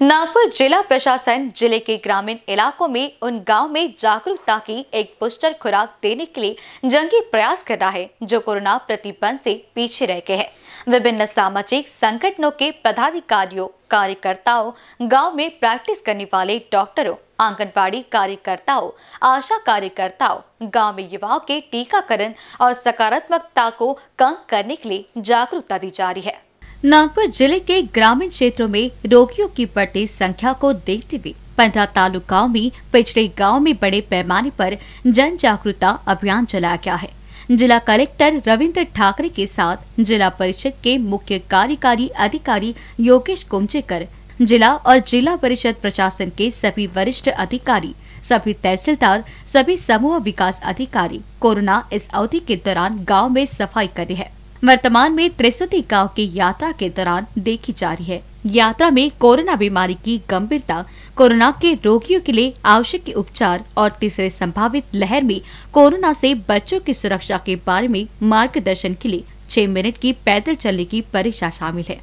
नागपुर जिला प्रशासन जिले के ग्रामीण इलाकों में उन गांव में जागरूकता की एक पुष्टर खुराक देने के लिए जंगी प्रयास कर रहा है जो कोरोना प्रतिबंध से पीछे रह गए हैं विभिन्न सामाजिक संगठनों के पदाधिकारियों कार्यकर्ताओं गांव में प्रैक्टिस करने वाले डॉक्टरों आंगनबाड़ी कार्यकर्ताओं आशा कार्यकर्ताओं गाँव में युवाओं के टीकाकरण और सकारात्मकता को कम करने के लिए जागरूकता दी जा रही है नागपुर जिले के ग्रामीण क्षेत्रों में रोगियों की बढ़ती संख्या को देखते हुए पंद्रह तालुकाओं में पिछड़े गांव में बड़े पैमाने पर जन जागरूकता अभियान चलाया गया है जिला कलेक्टर रविंद्र ठाकरे के साथ जिला परिषद के मुख्य कार्यकारी अधिकारी योगेश कुमचेकर जिला और जिला परिषद प्रशासन के सभी वरिष्ठ अधिकारी सभी तहसीलदार सभी समूह विकास अधिकारी कोरोना इस अवधि के दौरान गाँव में सफाई कर रहे हैं वर्तमान में त्रिसुती गांव की यात्रा के दौरान देखी जा रही है यात्रा में कोरोना बीमारी की गंभीरता कोरोना के रोगियों के लिए आवश्यक उपचार और तीसरे संभावित लहर में कोरोना से बच्चों की सुरक्षा के बारे में मार्गदर्शन के लिए छह मिनट की पैदल चलने की परीक्षा शामिल है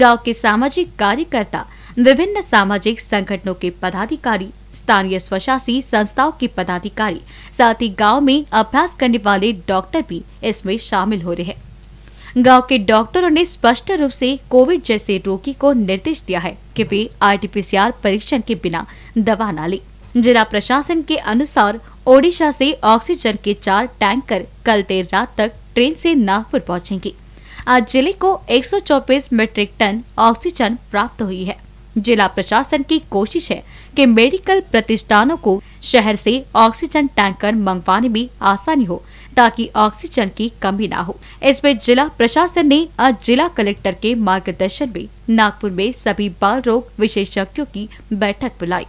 गांव के सामाजिक कार्यकर्ता विभिन्न सामाजिक संगठनों के पदाधिकारी स्थानीय स्वशासी संस्थाओं के पदाधिकारी साथ ही गाँव में अभ्यास करने वाले डॉक्टर भी इसमें शामिल हो रहे हैं गांव के डॉक्टरों ने स्पष्ट रूप से कोविड जैसे रोगी को निर्देश दिया है कि वे आरटीपीसीआर परीक्षण के बिना दवा न ले जिला प्रशासन के अनुसार ओडिशा से ऑक्सीजन के चार टैंकर कल देर रात तक ट्रेन से नागपुर पहुंचेंगे आज जिले को एक मीट्रिक टन ऑक्सीजन प्राप्त हुई है जिला प्रशासन की कोशिश है कि मेडिकल प्रतिष्ठानों को शहर से ऑक्सीजन टैंकर मंगवाने में आसानी हो ताकि ऑक्सीजन की कमी ना हो इसमें जिला प्रशासन ने आज जिला कलेक्टर के मार्गदर्शन में नागपुर में सभी बाल रोग विशेषज्ञों की बैठक बुलाई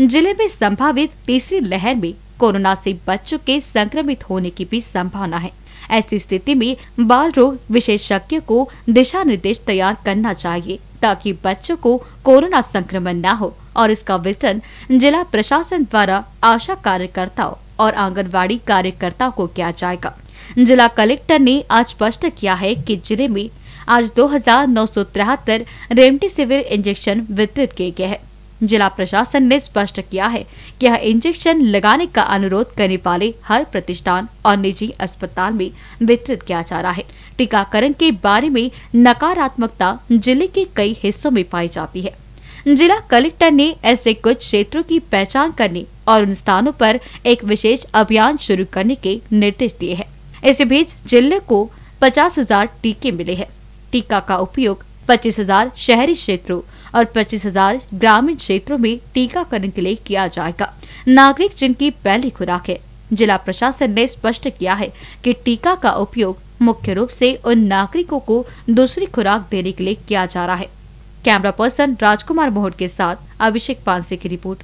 जिले में संभावित तीसरी लहर में कोरोना से बच्चों के संक्रमित होने की भी संभावना है ऐसी स्थिति में बाल रोग विशेषज्ञों को दिशा निर्देश तैयार करना चाहिए ताकि बच्चों को कोरोना संक्रमण न हो और इसका वितरण जिला प्रशासन द्वारा आशा कार्यकर्ताओं और आंगनबाड़ी कार्यकर्ताओं को किया जाएगा जिला कलेक्टर ने आज स्पष्ट किया है कि जिले में आज दो हजार रेमडेसिविर इंजेक्शन वितरित किए गए हैं जिला प्रशासन ने स्पष्ट किया है कि यह इंजेक्शन लगाने का अनुरोध करने वाले हर प्रतिष्ठान और निजी अस्पताल में वितरित किया जा रहा है टीकाकरण के बारे में नकारात्मकता जिले के कई हिस्सों में पाई जाती है जिला कलेक्टर ने ऐसे कुछ क्षेत्रों की पहचान करने और उन स्थानों पर एक विशेष अभियान शुरू करने के निर्देश दिए हैं इसी बीच जिले को पचास हजार टीके मिले हैं टीका का उपयोग पच्चीस हजार शहरी क्षेत्रों और पच्चीस हजार ग्रामीण क्षेत्रों में टीकाकरण के लिए किया जाएगा नागरिक जिनकी पहली खुराक है जिला प्रशासन ने स्पष्ट किया है कि टीका का उपयोग मुख्य रूप से उन नागरिकों को दूसरी खुराक देने के लिए किया जा रहा है कैमरा पर्सन राजकुमार मोहट के साथ अभिषेक पांसे की रिपोर्ट